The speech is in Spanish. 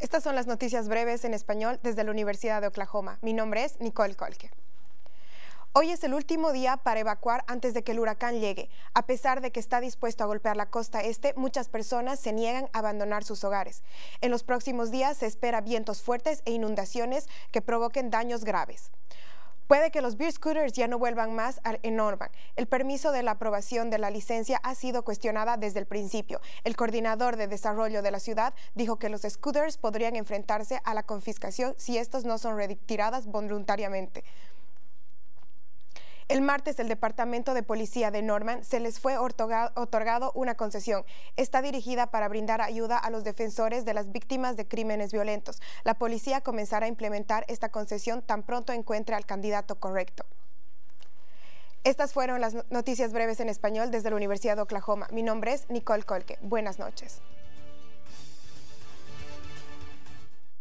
Estas son las noticias breves en español desde la Universidad de Oklahoma. Mi nombre es Nicole Kolke. Hoy es el último día para evacuar antes de que el huracán llegue. A pesar de que está dispuesto a golpear la costa este, muchas personas se niegan a abandonar sus hogares. En los próximos días se espera vientos fuertes e inundaciones que provoquen daños graves. Puede que los beer scooters ya no vuelvan más a Orban. El permiso de la aprobación de la licencia ha sido cuestionada desde el principio. El coordinador de desarrollo de la ciudad dijo que los scooters podrían enfrentarse a la confiscación si estos no son retiradas voluntariamente. El martes, el Departamento de Policía de Norman se les fue otorgado una concesión. Está dirigida para brindar ayuda a los defensores de las víctimas de crímenes violentos. La policía comenzará a implementar esta concesión tan pronto encuentre al candidato correcto. Estas fueron las noticias breves en español desde la Universidad de Oklahoma. Mi nombre es Nicole Colque. Buenas noches.